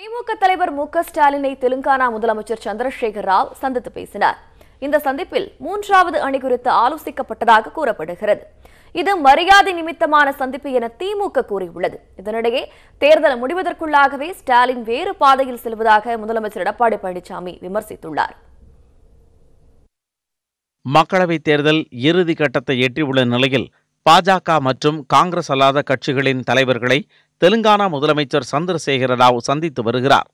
திமுக தலைவர் மு ஸ்டாலினை தெலுங்கானா முதலமைச்சர் சந்திரசேகர் ராவ் சந்தித்து பேசினார் இந்த சந்திப்பில் மூன்றாவது அணி குறித்து ஆலோசிக்கப்பட்டதாக கூறப்படுகிறது இது மரியாதை நிமித்தமான சந்திப்பு என திமுக கூறியுள்ளது இதனிடையே தேர்தல் முடிவதற்குள்ளாகவே ஸ்டாலின் வேறு பாதையில் செல்வதாக முதலமைச்சர் எடப்பாடி பழனிசாமி விமர்சித்துள்ளார் மக்களவைத் தேர்தல் இறுதி கட்டத்தை எட்டியுள்ள நிலையில் பாஜக மற்றும் காங்கிரஸ் அல்லாத கட்சிகளின் தலைவர்களை தெலுங்கானா முதலமைச்சர் சந்திரசேகர ராவ் சந்தித்து வருகிறார்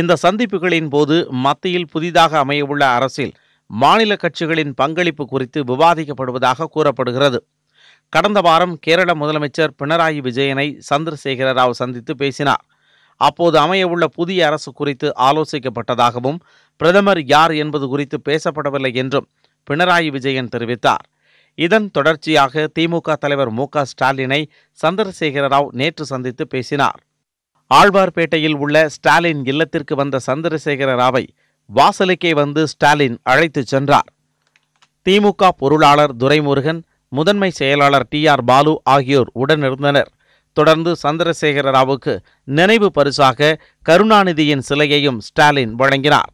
இந்த சந்திப்புகளின் போது மத்தியில் புதிதாக அமையவுள்ள அரசில் மாநில கட்சிகளின் பங்களிப்பு குறித்து விவாதிக்கப்படுவதாக கூறப்படுகிறது கடந்த வாரம் கேரள முதலமைச்சர் பினராயி விஜயனை சந்திரசேகர ராவ் சந்தித்து பேசினார் அப்போது அமையவுள்ள புதிய அரசு குறித்து ஆலோசிக்கப்பட்டதாகவும் பிரதமர் யார் என்பது குறித்து பேசப்படவில்லை என்றும் பினராயி விஜயன் தெரிவித்தார் இதன் தொடர்ச்சியாக திமுக தலைவர் மு ஸ்டாலினை சந்திரசேகர ராவ் நேற்று சந்தித்து பேசினார் ஆழ்வார்பேட்டையில் உள்ள ஸ்டாலின் இல்லத்திற்கு வந்த சந்திரசேகர ராவை வாசலுக்கே வந்து ஸ்டாலின் அழைத்துச் சென்றார் திமுக பொருளாளர் துரைமுருகன் முதன்மை செயலாளர் டி ஆர் பாலு ஆகியோர் உடனிருந்தனர் தொடர்ந்து சந்திரசேகர ராவுக்கு நினைவு பரிசாக கருணாநிதியின் சிலையையும் ஸ்டாலின் வழங்கினார்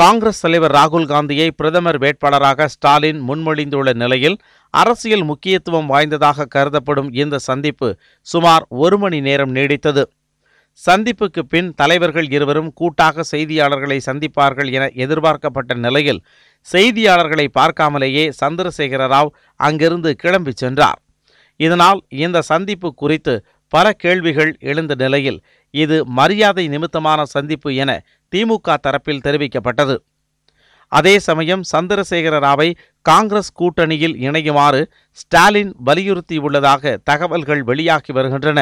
காங்கிரஸ் தலைவர் ராகுல் காந்தியை பிரதமர் வேட்பாளராக ஸ்டாலின் முன்மொழிந்துள்ள நிலையில் அரசியல் முக்கியத்துவம் வாய்ந்ததாக கருதப்படும் இந்த சந்திப்பு சுமார் ஒரு மணி நேரம் நீடித்தது சந்திப்புக்கு பின் தலைவர்கள் இருவரும் கூட்டாக செய்தியாளர்களை சந்திப்பார்கள் என எதிர்பார்க்கப்பட்ட நிலையில் செய்தியாளர்களை பார்க்காமலேயே சந்திரசேகர ராவ் அங்கிருந்து கிளம்பி சென்றார் இதனால் இந்த சந்திப்பு குறித்து பல கேள்விகள் எழுந்த நிலையில் இது மரியாதை நிமித்தமான சந்திப்பு என திமுக தரப்பில் தெரிவிக்கப்பட்டது அதே சமயம் சந்திரசேகர ராவை காங்கிரஸ் கூட்டணியில் இணையுமாறு ஸ்டாலின் வலியுறுத்தியுள்ளதாக தகவல்கள் வெளியாகி வருகின்றன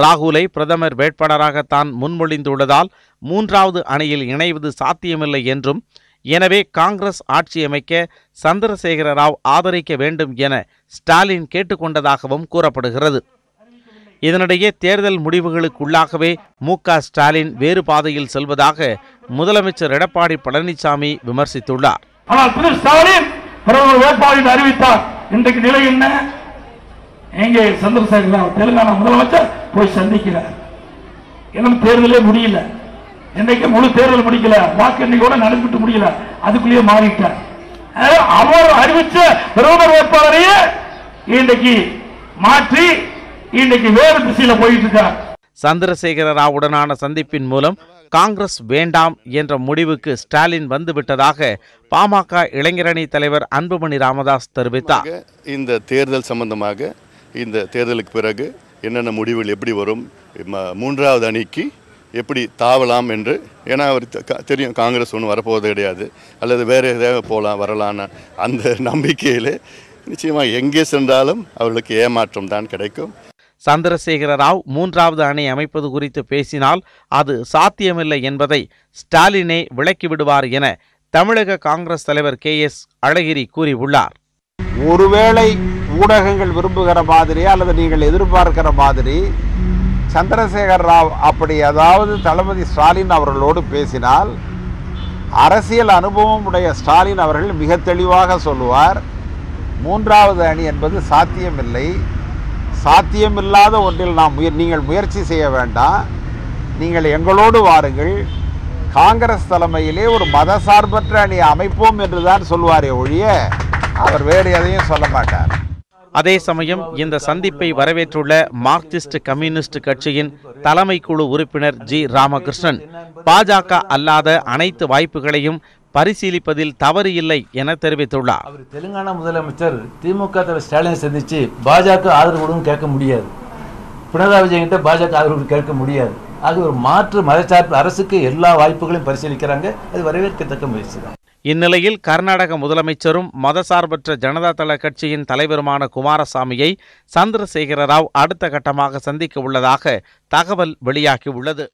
ராகுலை பிரதமர் வேட்பாளராக தான் முன்மொழிந்துள்ளதால் மூன்றாவது அணியில் இணைவது சாத்தியமில்லை என்றும் எனவே காங்கிரஸ் ஆட்சியமைக்க சந்திரசேகர ராவ் ஆதரிக்க வேண்டும் என ஸ்டாலின் கேட்டுக்கொண்டதாகவும் கூறப்படுகிறது இதனிடையே தேர்தல் முடிவுகளுக்குள்ளாகவே மு க ஸ்டாலின் வேறு பாதையில் செல்வதாக முதலமைச்சர் எடப்பாடி பழனிசாமி விமர்சித்துள்ளார் ஆனால் புது ஸ்டாலின் பிரதமர் வேட்பாளர் அறிவித்தார் இன்றைக்கு நிலை என்ன எங்கே சந்திரசேகர் தெலுங்கானா முதலமைச்சர் போய் சந்திக்கிறார் இன்னும் தேர்தலே முடியல இன்றைக்கு முழு தேர்தல் முடிக்கல வாக்கு கூட நடந்துட்டு முடியல அதுக்குள்ளேயே மாறிட்டார் அவர் அறிவிச்ச பிரதமர் வேட்பாளரையே இன்றைக்கு மாற்றி இன்னைக்கு வேறு திசையில போயிட்டு இருக்கார் சந்திரசேகர ராவுடனான சந்திப்பின் மூலம் காங்கிரஸ் வேண்டாம் என்ற முடிவுக்கு ஸ்டாலின் வந்துவிட்டதாக பாமக இளைஞரணி தலைவர் அன்புமணி ராமதாஸ் தெரிவித்தார் இந்த தேர்தல் சம்பந்தமாக இந்த தேர்தலுக்கு பிறகு என்னென்ன முடிவுகள் எப்படி வரும் மூன்றாவது அணிக்கு எப்படி தாவலாம் என்று ஏன்னா அவர் தெரியும் காங்கிரஸ் ஒன்றும் வரப்போவது கிடையாது அல்லது வேறு எதாவது போகலாம் வரலான்னு அந்த நம்பிக்கையில் நிச்சயமாக எங்கே சென்றாலும் அவர்களுக்கு ஏமாற்றம் தான் கிடைக்கும் சந்திரசேகர ராவ் மூன்றாவது அணை அமைப்பது குறித்து பேசினால் அது சாத்தியமில்லை என்பதை ஸ்டாலினே விளக்கிவிடுவார் என தமிழக காங்கிரஸ் தலைவர் கே எஸ் அழகிரி கூறியுள்ளார் ஒருவேளை ஊடகங்கள் விரும்புகிற மாதிரி அல்லது நீங்கள் எதிர்பார்க்கிற மாதிரி சந்திரசேகர் ராவ் அப்படி அதாவது தளபதி ஸ்டாலின் அவர்களோடு பேசினால் அரசியல் அனுபவம் உடைய ஸ்டாலின் அவர்கள் மிக தெளிவாக சொல்லுவார் மூன்றாவது அணி என்பது சாத்தியமில்லை சாத்தியமில்லாத ஒன்றில் நாம் முய நீங்கள் முயற்சி செய்ய வேண்டாம் நீங்கள் எங்களோடு வாருங்கள் காங்கிரஸ் தலைமையிலே ஒரு மத சார்பற்ற அணி அமைப்போம் என்றுதான் சொல்வாரே ஒழிய அவர் வேறு எதையும் சொல்ல மாட்டார் அதே சமயம் இந்த சந்திப்பை வரவேற்றுள்ள மார்க்சிஸ்ட் கம்யூனிஸ்ட் கட்சியின் தலைமை குழு உறுப்பினர் ஜி ராமகிருஷ்ணன் பாஜக அல்லாத அனைத்து வாய்ப்புகளையும் பரிசீலிப்பதில் தவறு இல்லை என தெரிவித்துள்ளார் அவர் தெலுங்கானா முதலமைச்சர் திமுக தலைவர் ஸ்டாலினை சந்தித்து பாஜக ஆதரவு கொடுன்னு கேட்க முடியாது பினராயி கிட்ட பாஜக ஆதரவு கேட்க முடியாது அது ஒரு மாற்று மதச்சார்பு அரசுக்கு எல்லா வாய்ப்புகளையும் பரிசீலிக்கிறாங்க அது வரவேற்கத்தக்க முயற்சி இந்நிலையில் கர்நாடக முதலமைச்சரும் மதசார்பற்ற ஜனதா தள கட்சியின் தலைவருமான குமாரசாமியை சந்திரசேகர ராவ் அடுத்த கட்டமாக சந்திக்க உள்ளதாக தகவல் வெளியாகியுள்ளது